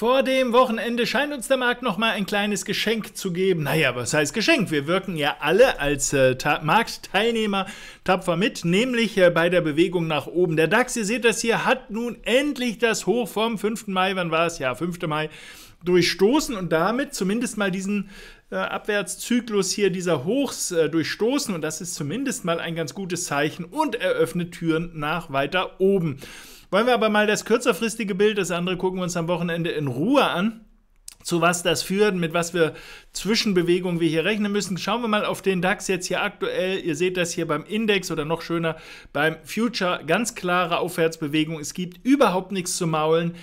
Vor dem Wochenende scheint uns der Markt nochmal ein kleines Geschenk zu geben. Naja, was heißt Geschenk? Wir wirken ja alle als äh, Marktteilnehmer tapfer mit, nämlich äh, bei der Bewegung nach oben. Der DAX, ihr seht das hier, hat nun endlich das Hoch vom 5. Mai, wann war es? Ja, 5. Mai, durchstoßen und damit zumindest mal diesen äh, Abwärtszyklus hier dieser Hochs äh, durchstoßen. Und das ist zumindest mal ein ganz gutes Zeichen und eröffnet Türen nach weiter oben. Wollen wir aber mal das kürzerfristige Bild, das andere gucken wir uns am Wochenende in Ruhe an zu was das führt, mit was für Zwischenbewegungen wir hier rechnen müssen. Schauen wir mal auf den DAX jetzt hier aktuell. Ihr seht das hier beim Index oder noch schöner beim Future. Ganz klare Aufwärtsbewegung. Es gibt überhaupt nichts zu maulen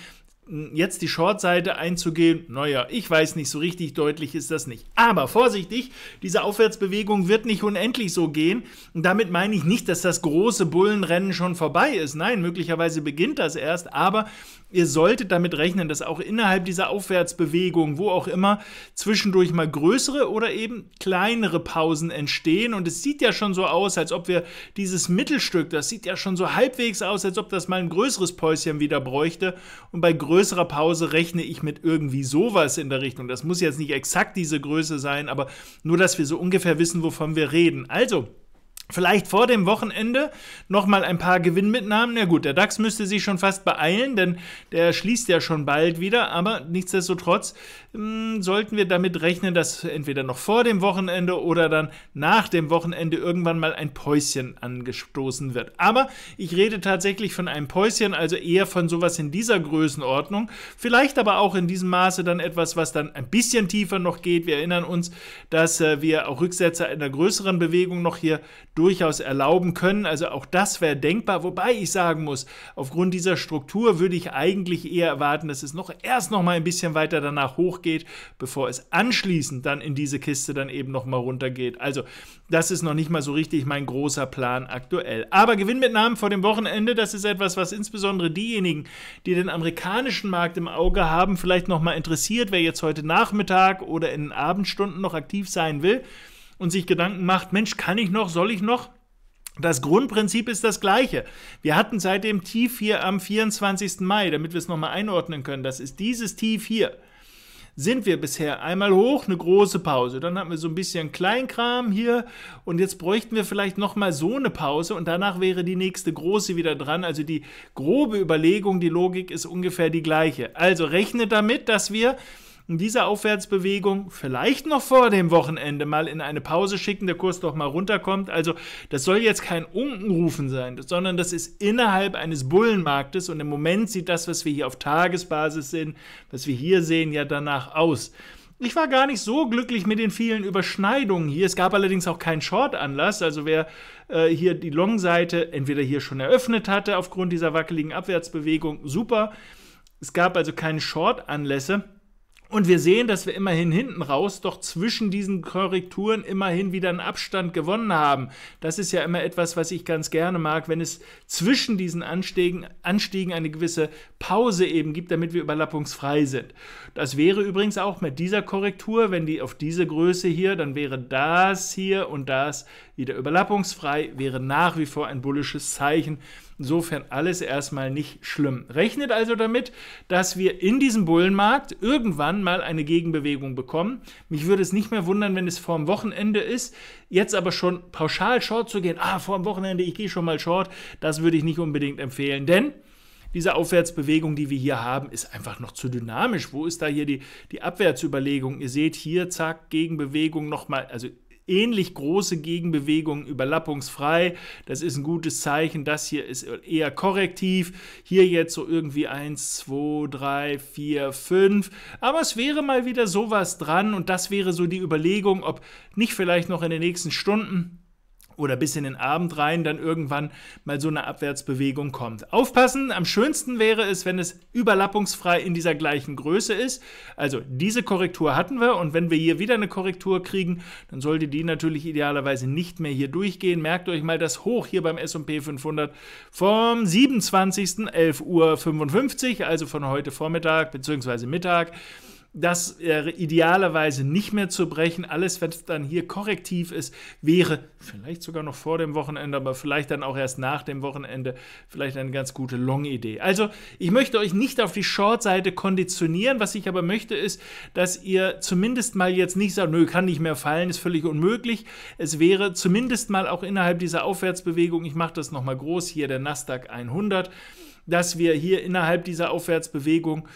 jetzt die Shortseite einzugehen, naja, ich weiß nicht, so richtig deutlich ist das nicht. Aber vorsichtig, diese Aufwärtsbewegung wird nicht unendlich so gehen. Und damit meine ich nicht, dass das große Bullenrennen schon vorbei ist. Nein, möglicherweise beginnt das erst, aber Ihr solltet damit rechnen, dass auch innerhalb dieser Aufwärtsbewegung, wo auch immer, zwischendurch mal größere oder eben kleinere Pausen entstehen. Und es sieht ja schon so aus, als ob wir dieses Mittelstück, das sieht ja schon so halbwegs aus, als ob das mal ein größeres Päuschen wieder bräuchte. Und bei größerer Pause rechne ich mit irgendwie sowas in der Richtung. Das muss jetzt nicht exakt diese Größe sein, aber nur, dass wir so ungefähr wissen, wovon wir reden. Also, Vielleicht vor dem Wochenende nochmal ein paar Gewinnmitnahmen. Na gut, der DAX müsste sich schon fast beeilen, denn der schließt ja schon bald wieder. Aber nichtsdestotrotz mh, hm, sollten wir damit rechnen, dass entweder noch vor dem Wochenende oder dann nach dem Wochenende irgendwann mal ein Päuschen angestoßen wird. Aber ich rede tatsächlich von einem Päuschen, also eher von sowas in dieser Größenordnung. Vielleicht aber auch in diesem Maße dann etwas, was dann ein bisschen tiefer noch geht. Wir erinnern uns, dass äh, wir auch Rücksetzer in der größeren Bewegung noch hier durchaus erlauben können. Also auch das wäre denkbar, wobei ich sagen muss, aufgrund dieser Struktur würde ich eigentlich eher erwarten, dass es noch erst noch mal ein bisschen weiter danach hochgeht, bevor es anschließend dann in diese Kiste dann eben noch mal runtergeht. Also das ist noch nicht mal so richtig mein großer Plan aktuell. Aber Gewinnmitnahmen vor dem Wochenende, das ist etwas, was insbesondere diejenigen, die den amerikanischen Markt im Auge haben, vielleicht noch mal interessiert, wer jetzt heute Nachmittag oder in den Abendstunden noch aktiv sein will und sich Gedanken macht, Mensch, kann ich noch, soll ich noch? Das Grundprinzip ist das gleiche. Wir hatten seit dem Tief hier am 24. Mai, damit wir es nochmal einordnen können, das ist dieses Tief hier. Sind wir bisher einmal hoch, eine große Pause, dann hatten wir so ein bisschen Kleinkram hier und jetzt bräuchten wir vielleicht nochmal so eine Pause und danach wäre die nächste große wieder dran. Also die grobe Überlegung, die Logik ist ungefähr die gleiche. Also rechnet damit, dass wir dieser Aufwärtsbewegung vielleicht noch vor dem Wochenende mal in eine Pause schicken, der Kurs doch mal runterkommt. Also das soll jetzt kein Unkenrufen sein, sondern das ist innerhalb eines Bullenmarktes und im Moment sieht das, was wir hier auf Tagesbasis sehen, was wir hier sehen, ja danach aus. Ich war gar nicht so glücklich mit den vielen Überschneidungen hier. Es gab allerdings auch keinen Short-Anlass. Also wer äh, hier die Long-Seite entweder hier schon eröffnet hatte aufgrund dieser wackeligen Abwärtsbewegung, super. Es gab also keine Short-Anlässe. Und wir sehen, dass wir immerhin hinten raus doch zwischen diesen Korrekturen immerhin wieder einen Abstand gewonnen haben. Das ist ja immer etwas, was ich ganz gerne mag, wenn es zwischen diesen Anstiegen, Anstiegen eine gewisse Pause eben gibt, damit wir überlappungsfrei sind. Das wäre übrigens auch mit dieser Korrektur, wenn die auf diese Größe hier, dann wäre das hier und das wieder überlappungsfrei, wäre nach wie vor ein bullisches Zeichen Insofern alles erstmal nicht schlimm. Rechnet also damit, dass wir in diesem Bullenmarkt irgendwann mal eine Gegenbewegung bekommen. Mich würde es nicht mehr wundern, wenn es vorm Wochenende ist. Jetzt aber schon pauschal short zu gehen, ah, vorm Wochenende, ich gehe schon mal short, das würde ich nicht unbedingt empfehlen, denn diese Aufwärtsbewegung, die wir hier haben, ist einfach noch zu dynamisch. Wo ist da hier die, die Abwärtsüberlegung? Ihr seht hier, zack, Gegenbewegung nochmal, also ähnlich große Gegenbewegungen überlappungsfrei. Das ist ein gutes Zeichen. Das hier ist eher korrektiv. Hier jetzt so irgendwie 1, 2, 3, 4, 5. Aber es wäre mal wieder sowas dran und das wäre so die Überlegung, ob nicht vielleicht noch in den nächsten Stunden oder bis in den Abend rein dann irgendwann mal so eine Abwärtsbewegung kommt. Aufpassen, am schönsten wäre es, wenn es überlappungsfrei in dieser gleichen Größe ist. Also diese Korrektur hatten wir und wenn wir hier wieder eine Korrektur kriegen, dann sollte die natürlich idealerweise nicht mehr hier durchgehen. Merkt euch mal das Hoch hier beim S&P 500 vom 27.11.55 Uhr, also von heute Vormittag bzw. Mittag das äh, idealerweise nicht mehr zu brechen. Alles, wenn es dann hier korrektiv ist, wäre vielleicht sogar noch vor dem Wochenende, aber vielleicht dann auch erst nach dem Wochenende vielleicht eine ganz gute Long-Idee. Also ich möchte euch nicht auf die Short-Seite konditionieren. Was ich aber möchte ist, dass ihr zumindest mal jetzt nicht sagt, nö, kann nicht mehr fallen, ist völlig unmöglich. Es wäre zumindest mal auch innerhalb dieser Aufwärtsbewegung, ich mache das nochmal groß, hier der Nasdaq 100 dass wir hier innerhalb dieser Aufwärtsbewegung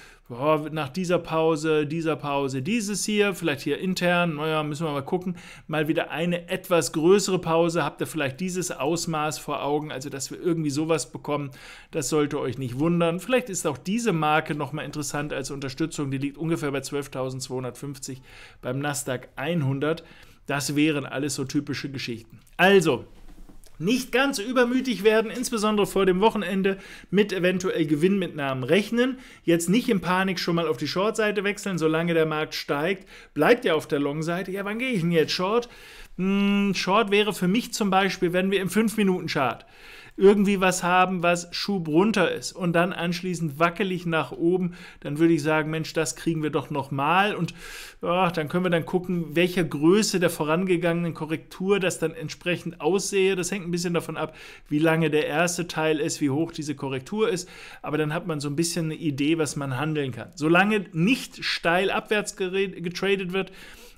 nach dieser Pause, dieser Pause, dieses hier, vielleicht hier intern, naja, müssen wir mal gucken, mal wieder eine etwas größere Pause, habt ihr vielleicht dieses Ausmaß vor Augen, also dass wir irgendwie sowas bekommen, das sollte euch nicht wundern. Vielleicht ist auch diese Marke nochmal interessant als Unterstützung, die liegt ungefähr bei 12.250 beim Nasdaq 100. Das wären alles so typische Geschichten. Also, nicht ganz übermütig werden, insbesondere vor dem Wochenende mit eventuell Gewinnmitnahmen rechnen. Jetzt nicht in Panik schon mal auf die Short-Seite wechseln, solange der Markt steigt. Bleibt ja auf der Long-Seite. Ja, wann gehe ich denn jetzt Short? Hm, short wäre für mich zum Beispiel, wenn wir im 5-Minuten-Chart irgendwie was haben, was Schub runter ist und dann anschließend wackelig nach oben, dann würde ich sagen, Mensch, das kriegen wir doch nochmal und ja, dann können wir dann gucken, welcher Größe der vorangegangenen Korrektur das dann entsprechend aussehe. Das hängt ein bisschen davon ab, wie lange der erste Teil ist, wie hoch diese Korrektur ist, aber dann hat man so ein bisschen eine Idee, was man handeln kann. Solange nicht steil abwärts getradet wird,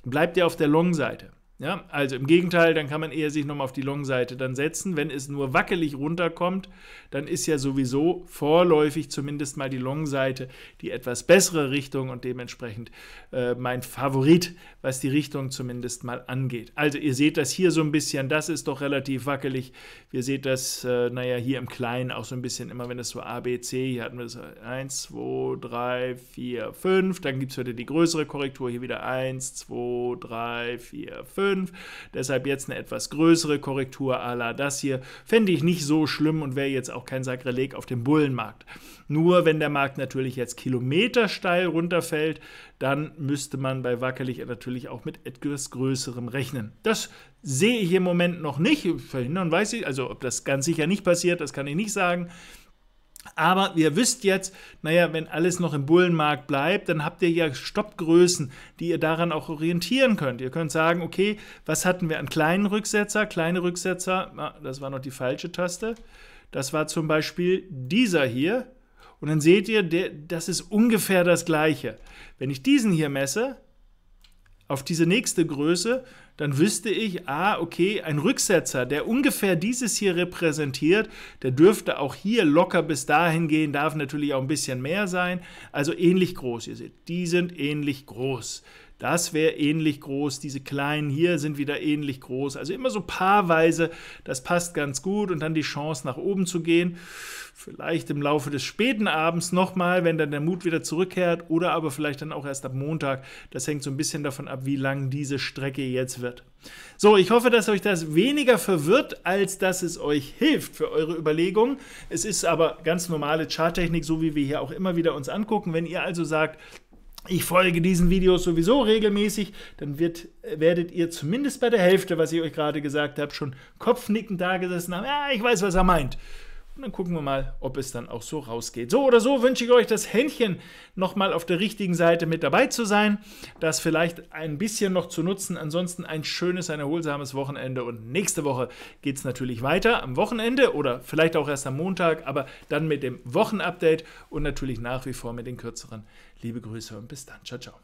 bleibt ihr auf der Long-Seite. Ja, also im Gegenteil, dann kann man eher sich nochmal auf die Long-Seite dann setzen. Wenn es nur wackelig runterkommt, dann ist ja sowieso vorläufig zumindest mal die Long-Seite die etwas bessere Richtung und dementsprechend äh, mein Favorit, was die Richtung zumindest mal angeht. Also ihr seht das hier so ein bisschen, das ist doch relativ wackelig. Ihr seht das, äh, naja, hier im Kleinen auch so ein bisschen immer, wenn es so A, B, C, hier hatten wir es 1, 2, 3, 4, 5, dann gibt es heute die größere Korrektur, hier wieder 1, 2, 3, 4, 5. 5. Deshalb jetzt eine etwas größere Korrektur à la das hier. Fände ich nicht so schlimm und wäre jetzt auch kein Sakrileg auf dem Bullenmarkt. Nur wenn der Markt natürlich jetzt kilometersteil runterfällt, dann müsste man bei wackelig natürlich auch mit etwas Größerem rechnen. Das sehe ich im Moment noch nicht. Verhindern weiß ich, also ob das ganz sicher nicht passiert, das kann ich nicht sagen. Aber ihr wisst jetzt, naja, wenn alles noch im Bullenmarkt bleibt, dann habt ihr ja Stoppgrößen, die ihr daran auch orientieren könnt. Ihr könnt sagen, okay, was hatten wir an kleinen Rücksetzer? Kleine Rücksetzer, na, das war noch die falsche Taste. Das war zum Beispiel dieser hier. Und dann seht ihr, der, das ist ungefähr das gleiche. Wenn ich diesen hier messe, auf diese nächste Größe, dann wüsste ich, ah, okay, ein Rücksetzer, der ungefähr dieses hier repräsentiert, der dürfte auch hier locker bis dahin gehen, darf natürlich auch ein bisschen mehr sein, also ähnlich groß. Ihr seht, die sind ähnlich groß das wäre ähnlich groß, diese kleinen hier sind wieder ähnlich groß. Also immer so paarweise, das passt ganz gut und dann die Chance nach oben zu gehen. Vielleicht im Laufe des späten Abends nochmal, wenn dann der Mut wieder zurückkehrt oder aber vielleicht dann auch erst ab Montag. Das hängt so ein bisschen davon ab, wie lang diese Strecke jetzt wird. So, ich hoffe, dass euch das weniger verwirrt, als dass es euch hilft für eure Überlegungen. Es ist aber ganz normale Charttechnik, so wie wir hier auch immer wieder uns angucken. Wenn ihr also sagt, ich folge diesen Videos sowieso regelmäßig, dann wird, werdet ihr zumindest bei der Hälfte, was ich euch gerade gesagt habe, schon kopfnickend da gesessen haben. Ja, ich weiß, was er meint. Und dann gucken wir mal, ob es dann auch so rausgeht. So oder so wünsche ich euch das Händchen nochmal auf der richtigen Seite mit dabei zu sein, das vielleicht ein bisschen noch zu nutzen. Ansonsten ein schönes, ein erholsames Wochenende und nächste Woche geht es natürlich weiter am Wochenende oder vielleicht auch erst am Montag, aber dann mit dem Wochenupdate und natürlich nach wie vor mit den kürzeren. Liebe Grüße und bis dann. Ciao, ciao.